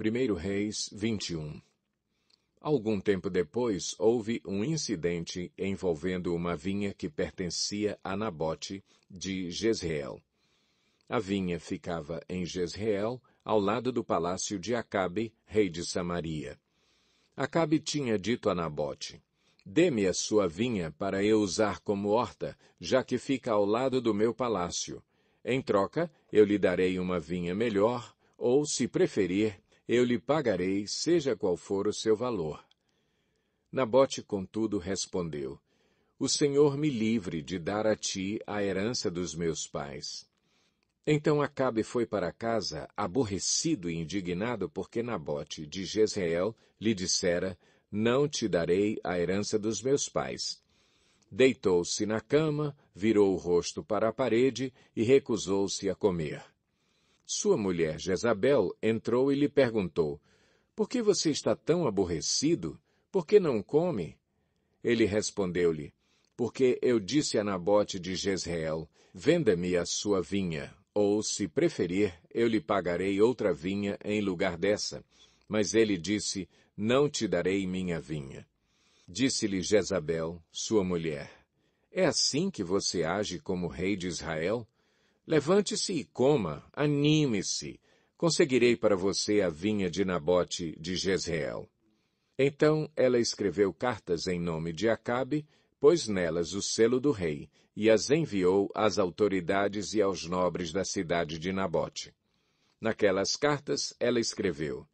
1 Reis 21 Algum tempo depois, houve um incidente envolvendo uma vinha que pertencia a Nabote, de Jezreel. A vinha ficava em Jezreel, ao lado do palácio de Acabe, rei de Samaria. Acabe tinha dito a Nabote, Dê-me a sua vinha para eu usar como horta, já que fica ao lado do meu palácio. Em troca, eu lhe darei uma vinha melhor, ou, se preferir, eu lhe pagarei, seja qual for o seu valor. Nabote, contudo, respondeu, O Senhor me livre de dar a ti a herança dos meus pais. Então Acabe foi para casa, aborrecido e indignado porque Nabote, de Jezreel, lhe dissera, Não te darei a herança dos meus pais. Deitou-se na cama, virou o rosto para a parede e recusou-se a comer. Sua mulher Jezabel entrou e lhe perguntou, Por que você está tão aborrecido? Por que não come? Ele respondeu-lhe, Porque eu disse a Nabote de Jezreel, Venda-me a sua vinha, ou, se preferir, eu lhe pagarei outra vinha em lugar dessa. Mas ele disse, Não te darei minha vinha. Disse-lhe Jezabel, sua mulher, É assim que você age como rei de Israel? Levante-se e coma, anime-se. Conseguirei para você a vinha de Nabote de Jezreel. Então ela escreveu cartas em nome de Acabe, pôs nelas o selo do rei e as enviou às autoridades e aos nobres da cidade de Nabote. Naquelas cartas ela escreveu: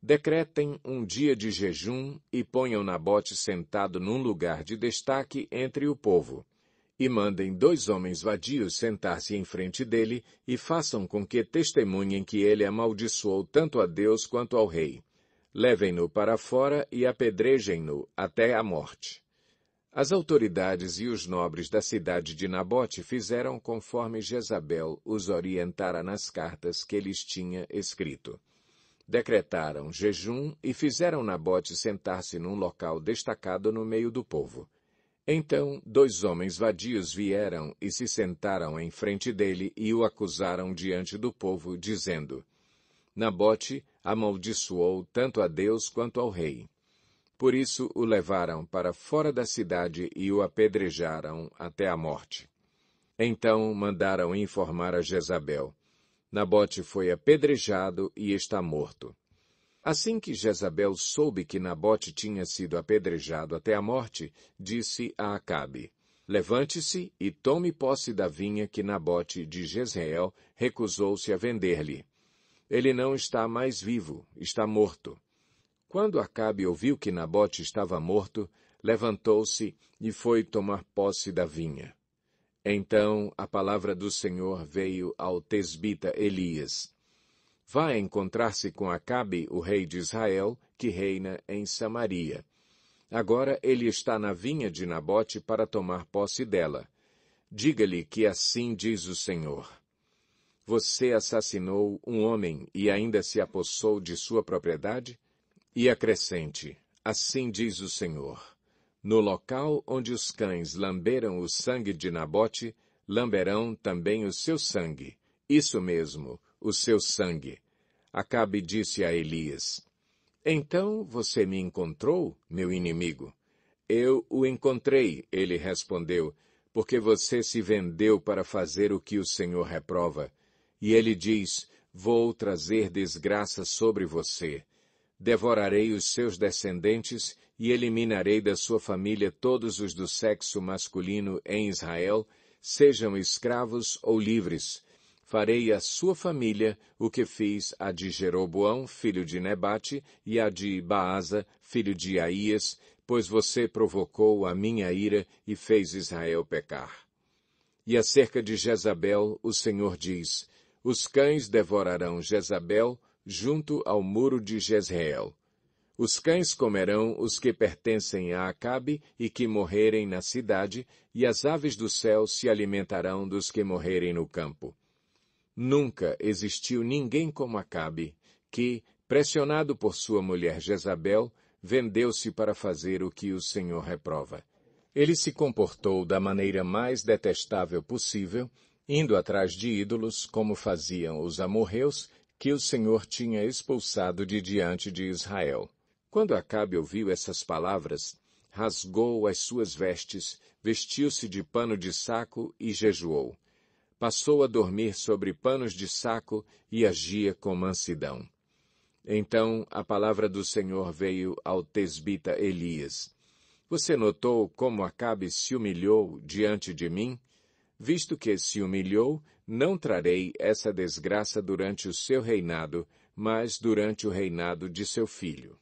Decretem um dia de jejum e ponham Nabote sentado num lugar de destaque entre o povo e mandem dois homens vadios sentar-se em frente dele, e façam com que testemunhem que ele amaldiçoou tanto a Deus quanto ao rei. Levem-no para fora e apedrejem-no até a morte. As autoridades e os nobres da cidade de Nabote fizeram conforme Jezabel os orientara nas cartas que lhes tinha escrito. Decretaram jejum e fizeram Nabote sentar-se num local destacado no meio do povo. Então, dois homens vadios vieram e se sentaram em frente dele e o acusaram diante do povo, dizendo: Nabote amaldiçoou tanto a Deus quanto ao rei. Por isso o levaram para fora da cidade e o apedrejaram até a morte. Então mandaram informar a Jezabel: Nabote foi apedrejado e está morto. Assim que Jezabel soube que Nabote tinha sido apedrejado até a morte, disse a Acabe, Levante-se e tome posse da vinha que Nabote de Jezreel recusou-se a vender-lhe. Ele não está mais vivo, está morto. Quando Acabe ouviu que Nabote estava morto, levantou-se e foi tomar posse da vinha. Então a palavra do Senhor veio ao tesbita Elias vai encontrar-se com Acabe, o rei de Israel, que reina em Samaria. Agora ele está na vinha de Nabote para tomar posse dela. Diga-lhe que assim diz o Senhor. Você assassinou um homem e ainda se apossou de sua propriedade? E acrescente, assim diz o Senhor. No local onde os cães lamberam o sangue de Nabote, lamberão também o seu sangue. Isso mesmo, o seu sangue. Acabe disse a Elias, Então você me encontrou, meu inimigo? Eu o encontrei, ele respondeu, porque você se vendeu para fazer o que o Senhor reprova. E ele diz, Vou trazer desgraça sobre você. Devorarei os seus descendentes e eliminarei da sua família todos os do sexo masculino em Israel, sejam escravos ou livres, farei à sua família o que fiz a de Jeroboão, filho de Nebate, e a de Baasa, filho de Aías, pois você provocou a minha ira e fez Israel pecar. E acerca de Jezabel, o Senhor diz, Os cães devorarão Jezabel junto ao muro de Jezreel. Os cães comerão os que pertencem a Acabe e que morrerem na cidade, e as aves do céu se alimentarão dos que morrerem no campo. Nunca existiu ninguém como Acabe, que, pressionado por sua mulher Jezabel, vendeu-se para fazer o que o Senhor reprova. Ele se comportou da maneira mais detestável possível, indo atrás de ídolos, como faziam os amorreus, que o Senhor tinha expulsado de diante de Israel. Quando Acabe ouviu essas palavras, rasgou as suas vestes, vestiu-se de pano de saco e jejuou passou a dormir sobre panos de saco e agia com mansidão. Então a palavra do Senhor veio ao tesbita Elias. Você notou como Acabe se humilhou diante de mim? Visto que se humilhou, não trarei essa desgraça durante o seu reinado, mas durante o reinado de seu filho.